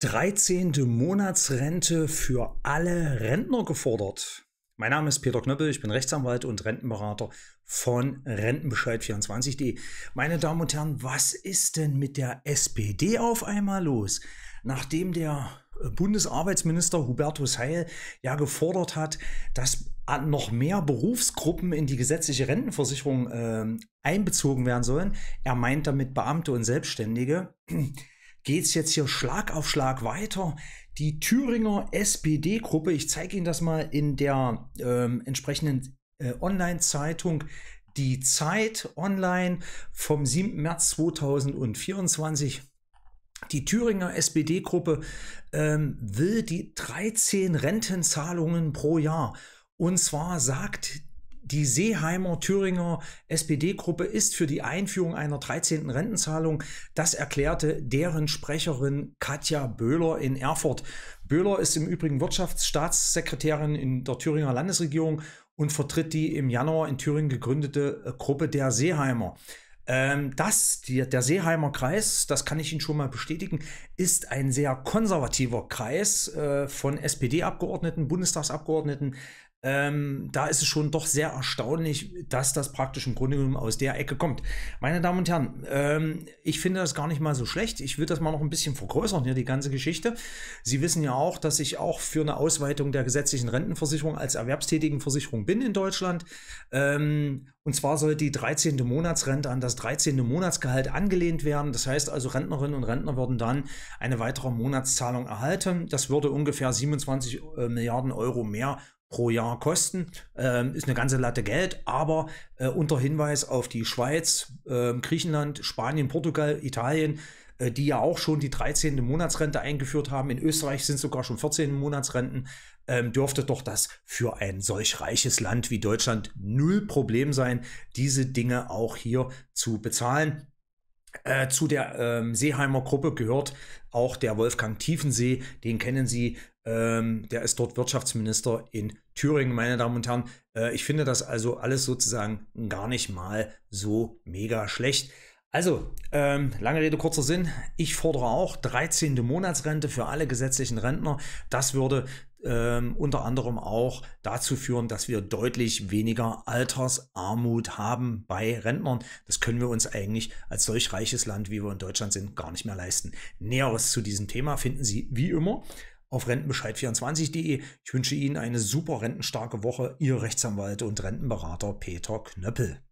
13. Monatsrente für alle Rentner gefordert. Mein Name ist Peter Knöppel, ich bin Rechtsanwalt und Rentenberater von Rentenbescheid24.de. Meine Damen und Herren, was ist denn mit der SPD auf einmal los? Nachdem der äh, Bundesarbeitsminister Hubertus Heil ja gefordert hat, dass noch mehr Berufsgruppen in die gesetzliche Rentenversicherung äh, einbezogen werden sollen, er meint damit Beamte und Selbstständige, geht es jetzt hier Schlag auf Schlag weiter. Die Thüringer SPD-Gruppe, ich zeige Ihnen das mal in der ähm, entsprechenden äh, Online-Zeitung Die Zeit online vom 7. März 2024. Die Thüringer SPD-Gruppe ähm, will die 13 Rentenzahlungen pro Jahr. Und zwar sagt die Seeheimer Thüringer SPD-Gruppe ist für die Einführung einer 13. Rentenzahlung. Das erklärte deren Sprecherin Katja Böhler in Erfurt. Böhler ist im Übrigen Wirtschaftsstaatssekretärin in der Thüringer Landesregierung und vertritt die im Januar in Thüringen gegründete äh, Gruppe der Seeheimer. Ähm, das, der Seeheimer Kreis, das kann ich Ihnen schon mal bestätigen, ist ein sehr konservativer Kreis äh, von SPD-Abgeordneten, Bundestagsabgeordneten, ähm, da ist es schon doch sehr erstaunlich, dass das praktisch im Grunde genommen aus der Ecke kommt. Meine Damen und Herren, ähm, ich finde das gar nicht mal so schlecht. Ich würde das mal noch ein bisschen vergrößern hier, die ganze Geschichte. Sie wissen ja auch, dass ich auch für eine Ausweitung der gesetzlichen Rentenversicherung als erwerbstätigen Versicherung bin in Deutschland. Ähm, und zwar soll die 13. Monatsrente an das 13. Monatsgehalt angelehnt werden. Das heißt also, Rentnerinnen und Rentner würden dann eine weitere Monatszahlung erhalten. Das würde ungefähr 27 äh, Milliarden Euro mehr pro Jahr kosten. Ähm, ist eine ganze Latte Geld, aber äh, unter Hinweis auf die Schweiz, äh, Griechenland, Spanien, Portugal, Italien, äh, die ja auch schon die 13. Monatsrente eingeführt haben. In Österreich sind sogar schon 14 Monatsrenten. Ähm, dürfte doch das für ein solch reiches Land wie Deutschland null Problem sein, diese Dinge auch hier zu bezahlen. Äh, zu der ähm, Seeheimer Gruppe gehört auch der Wolfgang Tiefensee, den kennen Sie, ähm, der ist dort Wirtschaftsminister in Thüringen, meine Damen und Herren. Äh, ich finde das also alles sozusagen gar nicht mal so mega schlecht. Also, ähm, lange Rede, kurzer Sinn. Ich fordere auch 13. Monatsrente für alle gesetzlichen Rentner. Das würde ähm, unter anderem auch dazu führen, dass wir deutlich weniger Altersarmut haben bei Rentnern. Das können wir uns eigentlich als solch reiches Land, wie wir in Deutschland sind, gar nicht mehr leisten. Näheres zu diesem Thema finden Sie wie immer auf rentenbescheid24.de. Ich wünsche Ihnen eine super rentenstarke Woche. Ihr Rechtsanwalt und Rentenberater Peter Knöppel.